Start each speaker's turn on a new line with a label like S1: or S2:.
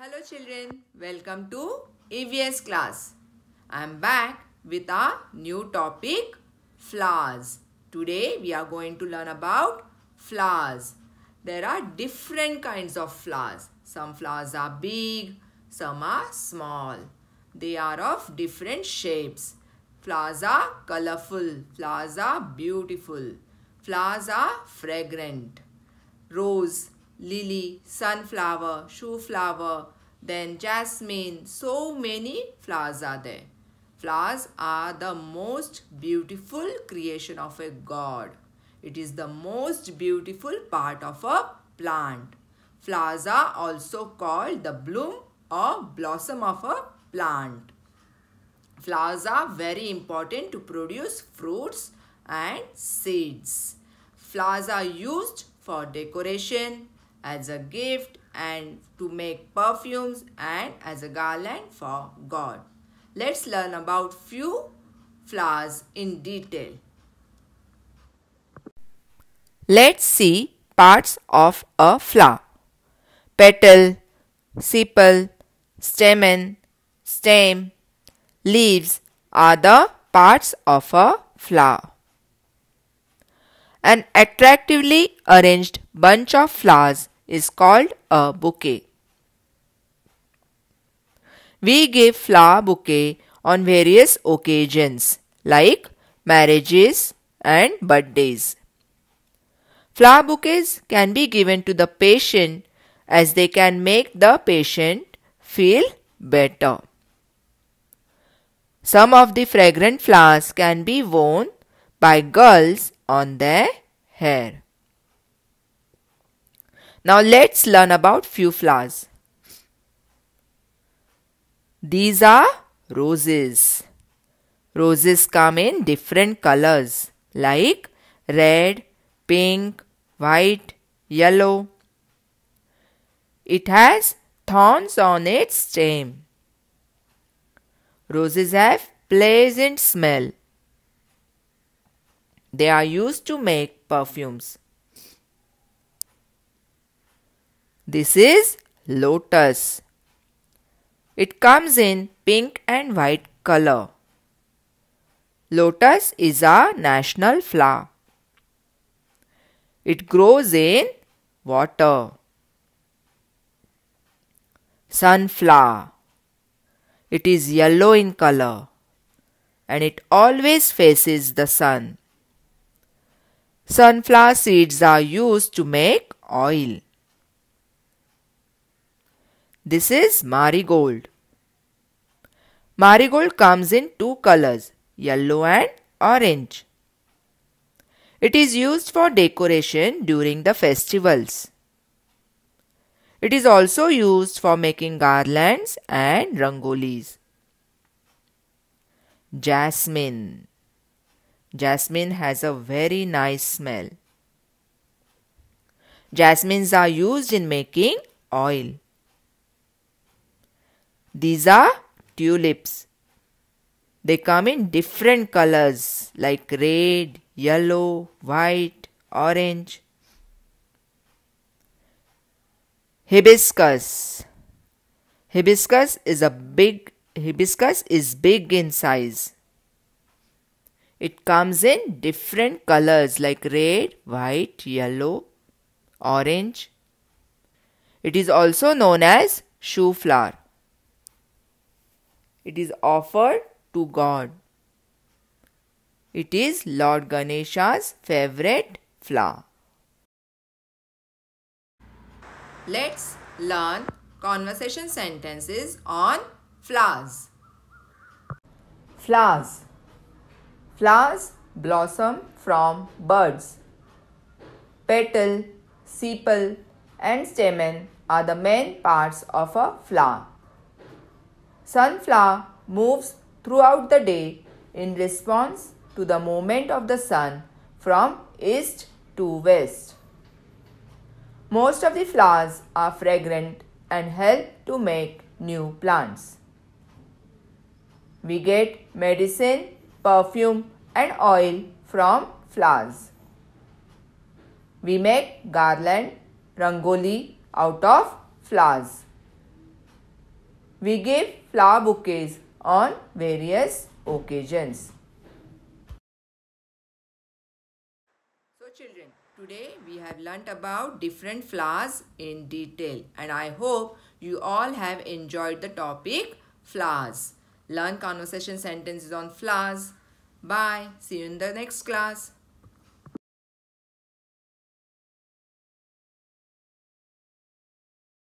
S1: Hello children, welcome to EVS class. I am back with our new topic flowers. Today we are going to learn about flowers. There are different kinds of flowers. Some flowers are big, some are small. They are of different shapes. Flowers are colorful, flowers are beautiful, flowers are fragrant. Rose lily, sunflower, shoe flower, then jasmine. So many flowers are there. Flowers are the most beautiful creation of a god. It is the most beautiful part of a plant. Flowers are also called the bloom or blossom of a plant. Flowers are very important to produce fruits and seeds. Flowers are used for decoration, as a gift and to make perfumes and as a garland for God. Let's learn about few flowers in detail. Let's see parts of a flower. Petal, sepal, stamen, stem, leaves are the parts of a flower. An attractively arranged bunch of flowers is called a bouquet. We give flower bouquet on various occasions like marriages and birthdays. Flower bouquets can be given to the patient as they can make the patient feel better. Some of the fragrant flowers can be worn by girls on their hair. Now let's learn about few flowers. These are roses. Roses come in different colors like red, pink, white, yellow. It has thorns on its stem. Roses have pleasant smell. They are used to make perfumes. This is lotus. It comes in pink and white color. Lotus is our national flower. It grows in water. Sunflower. It is yellow in color and it always faces the sun. Sunflower seeds are used to make oil. This is marigold. Marigold comes in two colors, yellow and orange. It is used for decoration during the festivals. It is also used for making garlands and rangolis. Jasmine. Jasmine has a very nice smell. Jasmines are used in making oil. These are tulips. They come in different colors like red, yellow, white, orange. Hibiscus. Hibiscus is a big hibiscus is big in size. It comes in different colors like red, white, yellow, orange. It is also known as shoe flower. It is offered to God. It is Lord Ganesha's favorite flower. Let's learn conversation sentences on flowers. Flowers. Flowers blossom from buds. Petal, sepal and stamen are the main parts of a flower. Sunflower moves throughout the day in response to the movement of the sun from east to west. Most of the flowers are fragrant and help to make new plants. We get medicine, perfume and oil from flowers. We make garland, rangoli out of flowers. We gave flower bouquets on various occasions. So children, today we have learnt about different flowers in detail and I hope you all have enjoyed the topic flowers. Learn conversation sentences on flowers. Bye. See you in the next class.